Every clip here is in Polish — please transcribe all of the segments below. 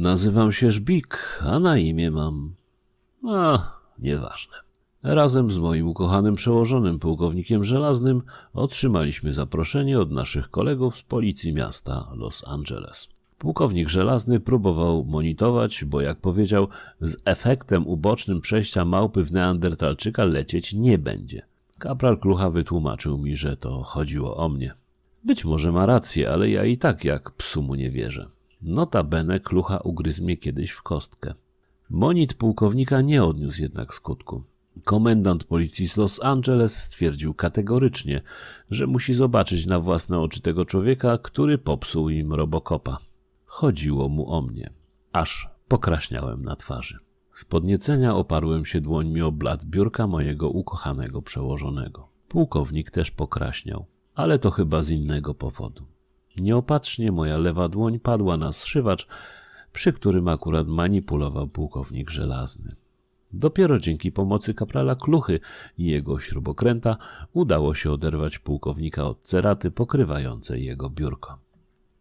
Nazywam się Żbik, a na imię mam. A, nieważne. Razem z moim ukochanym przełożonym pułkownikiem żelaznym otrzymaliśmy zaproszenie od naszych kolegów z policji miasta Los Angeles. Pułkownik żelazny próbował monitorować, bo jak powiedział, z efektem ubocznym przejścia małpy w Neandertalczyka lecieć nie będzie. Kapral Klucha wytłumaczył mi, że to chodziło o mnie. Być może ma rację, ale ja i tak jak psu mu nie wierzę. Notabene klucha ugryzmie kiedyś w kostkę. Monit pułkownika nie odniósł jednak skutku. Komendant policji z Los Angeles stwierdził kategorycznie, że musi zobaczyć na własne oczy tego człowieka, który popsuł im robokopa. Chodziło mu o mnie. Aż pokraśniałem na twarzy. Z podniecenia oparłem się dłońmi o blat biurka mojego ukochanego przełożonego. Pułkownik też pokraśniał, ale to chyba z innego powodu. Nieopatrznie moja lewa dłoń padła na zszywacz, przy którym akurat manipulował pułkownik żelazny. Dopiero dzięki pomocy kaprala Kluchy i jego śrubokręta udało się oderwać pułkownika od ceraty pokrywającej jego biurko.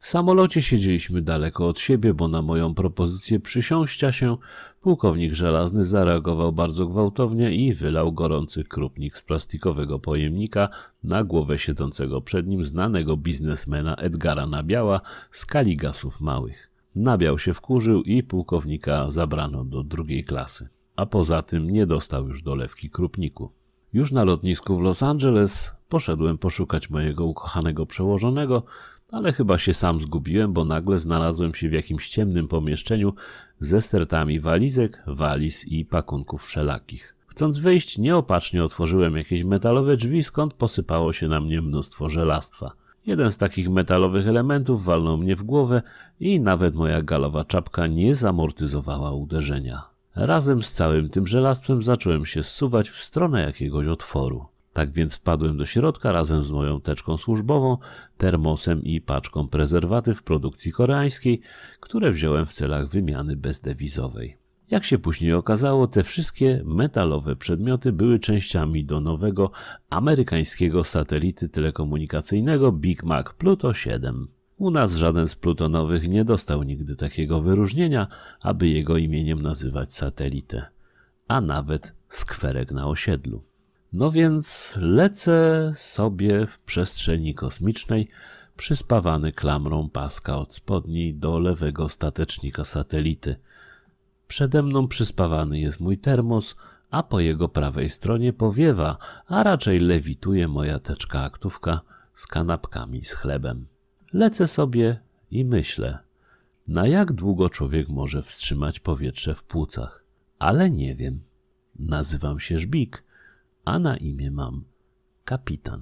W samolocie siedzieliśmy daleko od siebie, bo na moją propozycję przysiąścia się pułkownik żelazny zareagował bardzo gwałtownie i wylał gorący krupnik z plastikowego pojemnika na głowę siedzącego przed nim znanego biznesmena Edgara Nabiała z kaligasów małych. Nabiał się wkurzył i pułkownika zabrano do drugiej klasy. A poza tym nie dostał już dolewki krupniku. Już na lotnisku w Los Angeles poszedłem poszukać mojego ukochanego przełożonego, ale chyba się sam zgubiłem, bo nagle znalazłem się w jakimś ciemnym pomieszczeniu ze stertami walizek, waliz i pakunków wszelakich. Chcąc wyjść, nieopatrznie otworzyłem jakieś metalowe drzwi, skąd posypało się na mnie mnóstwo żelastwa. Jeden z takich metalowych elementów walnął mnie w głowę i nawet moja galowa czapka nie zamortyzowała uderzenia. Razem z całym tym żelastwem zacząłem się zsuwać w stronę jakiegoś otworu. Tak więc wpadłem do środka razem z moją teczką służbową, termosem i paczką prezerwatyw produkcji koreańskiej, które wziąłem w celach wymiany bezdewizowej. Jak się później okazało, te wszystkie metalowe przedmioty były częściami do nowego amerykańskiego satelity telekomunikacyjnego Big Mac Pluto 7. U nas żaden z plutonowych nie dostał nigdy takiego wyróżnienia, aby jego imieniem nazywać satelitę, a nawet skwerek na osiedlu. No więc lecę sobie w przestrzeni kosmicznej, przyspawany klamrą paska od spodni do lewego statecznika satelity. Przede mną przyspawany jest mój termos, a po jego prawej stronie powiewa, a raczej lewituje moja teczka aktówka z kanapkami z chlebem. Lecę sobie i myślę, na jak długo człowiek może wstrzymać powietrze w płucach. Ale nie wiem. Nazywam się Żbik a na imię mam kapitan.